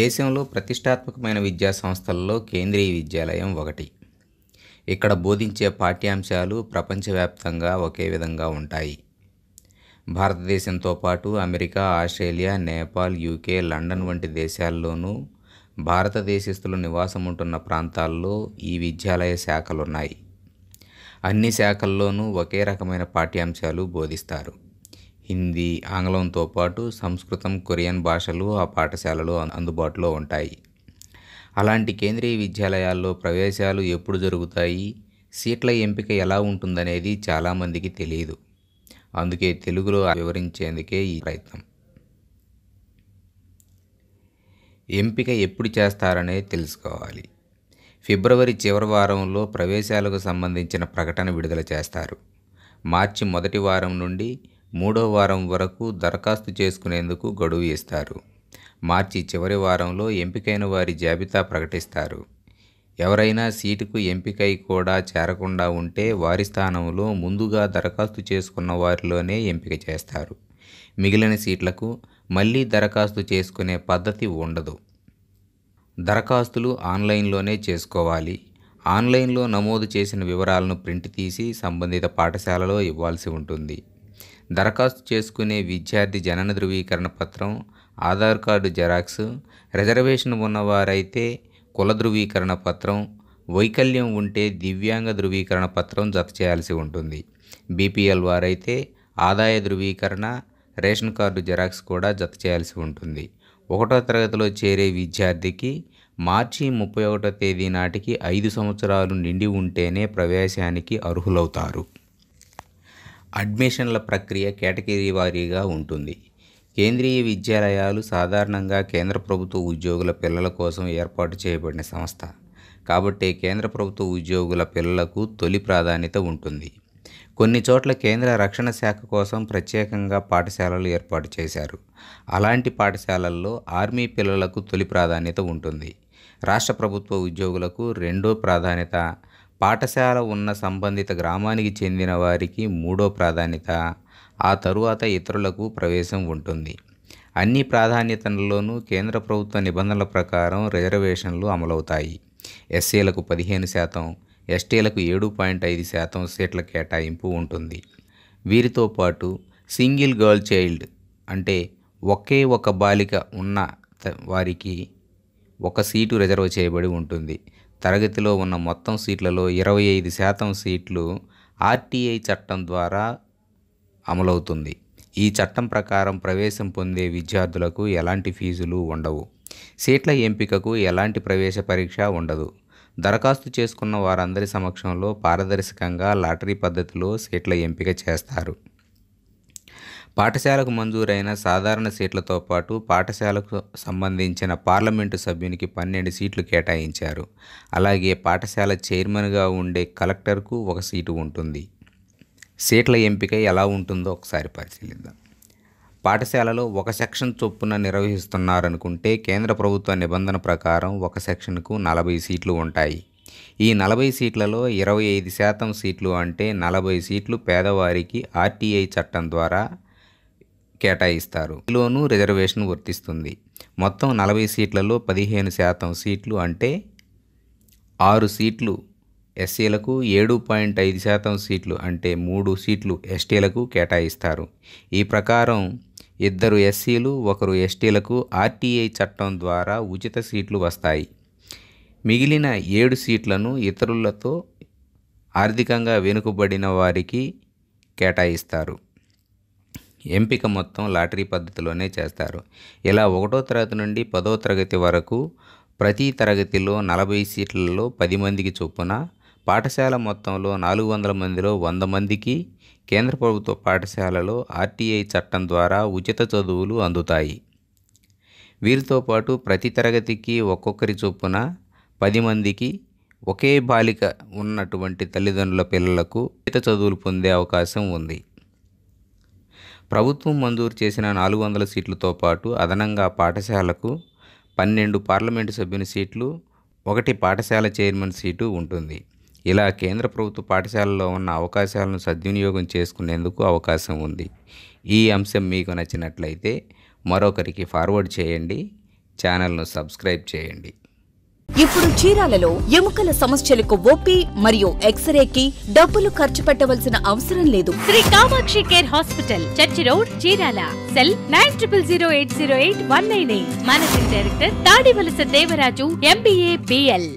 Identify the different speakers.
Speaker 1: దేశంలో ప్రతిష్టాత్మకమైన విద్యా సంస్థల్లో కేంద్రీయ విద్యాలయం ఒకటి ఇక్కడ బోధించే పాఠ్యాంశాలు ప్రపంచవ్యాప్తంగా ఒకే విధంగా ఉంటాయి భారతదేశంతో పాటు America Australia Nepal UK London వంటి దేశాల్లోనూ భారతదేశస్తులు నివాసం ఉంటున్న ప్రాంతాల్లో ఈ విద్యాలయ శాఖలున్నాయి అన్ని శాఖల్లోనూ ఒకే రకమైన పాఠ్యాంశాలు బోధిస్తారు హిందీ ఆంగ్లంతో పాటు సంస్కృతం కొరియన్ భాషలు ఆ పాఠశాలలు అందుబాటులో ఉంటాయి అలాంటి కేంద్రీయ విద్యాలయాల్లో ప్రవేశాలు ఎప్పుడు జరుగుతాయి సీట్ల ఎంపిక ఎలా ఉంటుందనేది చాలామందికి తెలియదు అందుకే తెలుగులో వివరించేందుకే ఈ ప్రయత్నం ఎంపిక ఎప్పుడు చేస్తారనేది తెలుసుకోవాలి ఫిబ్రవరి చివరి వారంలో ప్రవేశాలకు సంబంధించిన ప్రకటన విడుదల చేస్తారు మార్చి మొదటి వారం నుండి మూడో వారం వరకు దరఖాస్తు చేసుకునేందుకు గడువు ఇస్తారు మార్చి చివరి వారంలో ఎంపికైన వారి జాబితా ప్రకటిస్తారు ఎవరైనా సీటుకు ఎంపికై కూడా చేరకుండా ఉంటే వారి స్థానంలో ముందుగా దరఖాస్తు చేసుకున్న వారిలోనే ఎంపిక చేస్తారు మిగిలిన సీట్లకు మళ్ళీ దరఖాస్తు చేసుకునే పద్ధతి ఉండదు దరఖాస్తులు ఆన్లైన్లోనే చేసుకోవాలి ఆన్లైన్లో నమోదు చేసిన వివరాలను ప్రింట్ తీసి సంబంధిత పాఠశాలలో ఇవ్వాల్సి ఉంటుంది దరఖాస్తు చేసుకునే విద్యార్థి జనన ధృవీకరణ పత్రం ఆధార్ కార్డు జెరాక్స్ రిజర్వేషన్ ఉన్నవారైతే కుల ధృవీకరణ పత్రం వైకల్యం ఉంటే దివ్యాంగ ధృవీకరణ పత్రం జత చేయాల్సి ఉంటుంది బీపీఎల్ వారైతే ఆదాయ ధృవీకరణ రేషన్ కార్డు జెరాక్స్ కూడా జత చేయాల్సి ఉంటుంది ఒకటో తరగతిలో చేరే విద్యార్థికి మార్చి ముప్పై ఒకటో తేదీ నాటికి ఐదు సంవత్సరాలు నిండి ఉంటేనే ప్రవేశానికి అర్హులవుతారు అడ్మిషన్ల ప్రక్రియ కేటగిరీ వారీగా ఉంటుంది కేంద్రీయ విద్యాలయాలు సాధారణంగా కేంద్ర ప్రభుత్వ ఉద్యోగుల పిల్లల కోసం ఏర్పాటు చేయబడిన సంస్థ కాబట్టి కేంద్ర ప్రభుత్వ ఉద్యోగుల పిల్లలకు తొలి ప్రాధాన్యత ఉంటుంది కొన్ని చోట్ల కేంద్ర రక్షణ శాఖ కోసం ప్రత్యేకంగా పాఠశాలలు ఏర్పాటు చేశారు అలాంటి పాఠశాలల్లో ఆర్మీ పిల్లలకు తొలి ప్రాధాన్యత ఉంటుంది రాష్ట్ర ప్రభుత్వ ఉద్యోగులకు రెండో ప్రాధాన్యత పాఠశాల ఉన్న సంబంధిత గ్రామానికి చెందిన వారికి మూడో ప్రాధాన్యత ఆ తరువాత ఇతరులకు ప్రవేశం ఉంటుంది అన్ని ప్రాధాన్యతలలోనూ కేంద్ర ప్రభుత్వ నిబంధనల ప్రకారం రిజర్వేషన్లు అమలవుతాయి ఎస్సీలకు పదిహేను శాతం ఎస్టీలకు ఏడు పాయింట్ ఐదు శాతం సీట్ల కేటాయింపు ఉంటుంది వీరితో పాటు సింగిల్ గర్ల్ చైల్డ్ అంటే ఒకే ఒక బాలిక ఉన్న వారికి ఒక సీటు రిజర్వ్ చేయబడి ఉంటుంది తరగతిలో ఉన్న మొత్తం సీట్లలో ఇరవై ఐదు శాతం సీట్లు ఆర్టీఐ చట్టం ద్వారా అమలవుతుంది ఈ చట్టం ప్రకారం ప్రవేశం పొందే విద్యార్థులకు ఎలాంటి ఫీజులు ఉండవు సీట్ల ఎంపికకు ఎలాంటి ప్రవేశ పరీక్ష ఉండదు దరఖాస్తు చేసుకున్న వారందరి సమక్షంలో పారదర్శకంగా లాటరీ పద్ధతిలో సీట్ల ఎంపిక చేస్తారు పాఠశాలకు మంజూరైన సాధారణ సీట్లతో పాటు పాఠశాలకు సంబంధించిన పార్లమెంటు సభ్యునికి పన్నెండు సీట్లు కేటాయించారు అలాగే పాఠశాల చైర్మన్గా ఉండే కలెక్టర్కు ఒక సీటు ఉంటుంది సీట్ల ఎంపిక ఎలా ఉంటుందో ఒకసారి పరిశీలిద్దాం పాఠశాలలో ఒక సెక్షన్ చొప్పున నిర్వహిస్తున్నారనుకుంటే కేంద్ర ప్రభుత్వ నిబంధన ప్రకారం ఒక సెక్షన్కు నలభై సీట్లు ఉంటాయి ఈ నలభై సీట్లలో ఇరవై ఐదు శాతం సీట్లు అంటే నలభై సీట్లు పేదవారికి ఆర్టీఐ చట్టం ద్వారా కేటాయిస్తారు లోను రిజర్వేషన్ వర్తిస్తుంది మొత్తం నలభై సీట్లలో పదిహేను శాతం సీట్లు అంటే ఆరు సీట్లు ఎస్సీలకు ఏడు పాయింట్ ఐదు శాతం సీట్లు అంటే మూడు సీట్లు ఎస్టీలకు కేటాయిస్తారు ఈ ప్రకారం ఇద్దరు ఎస్సీలు ఒకరు ఎస్టీలకు ఆర్టీఐ చట్టం ద్వారా ఉచిత సీట్లు వస్తాయి మిగిలిన ఏడు సీట్లను ఇతరులతో ఆర్థికంగా వెనుకబడిన వారికి కేటాయిస్తారు ఎంపిక మొత్తం లాటరీ పద్ధతిలోనే చేస్తారు ఇలా ఒకటో తరగతి నుండి పదో తరగతి వరకు ప్రతి తరగతిలో నలభై సీట్లలో పది మందికి చొప్పున పాఠశాల మొత్తంలో నాలుగు వందల మందిలో వంద మందికి కేంద్ర ప్రభుత్వ పాఠశాలలో ఆర్టీఐ చట్టం ద్వారా ఉచిత చదువులు అందుతాయి వీరితో పాటు ప్రతి తరగతికి ఒక్కొక్కరి చొప్పున పది మందికి ఒకే బాలిక ఉన్నటువంటి తల్లిదండ్రుల పిల్లలకు ఉచిత చదువులు పొందే అవకాశం ఉంది ప్రభుత్వం మంజూరు చేసిన నాలుగు వందల సీట్లతో పాటు అదనంగా పాఠశాలకు పన్నెండు పార్లమెంటు సభ్యుని సీట్లు ఒకటి పాఠశాల చైర్మన్ సీటు ఉంటుంది ఇలా కేంద్ర ప్రభుత్వ పాఠశాలలో ఉన్న అవకాశాలను సద్వినియోగం చేసుకునేందుకు అవకాశం ఉంది ఈ అంశం మీకు నచ్చినట్లయితే మరొకరికి ఫార్వర్డ్ చేయండి ఛానల్ను సబ్స్క్రైబ్ చేయండి ఇప్పుడు చీరాలలో ఎముకల సమస్యలకు ఓపి మరియు ఎక్స్రేకి డబ్బులు ఖర్చు పెట్టవలసిన అవసరం లేదు Shri Kamakshi care hospital church road Chirala cell nine triple zero eight zero eight one nine eight managing director Tadivalasa Devaraju MBA BL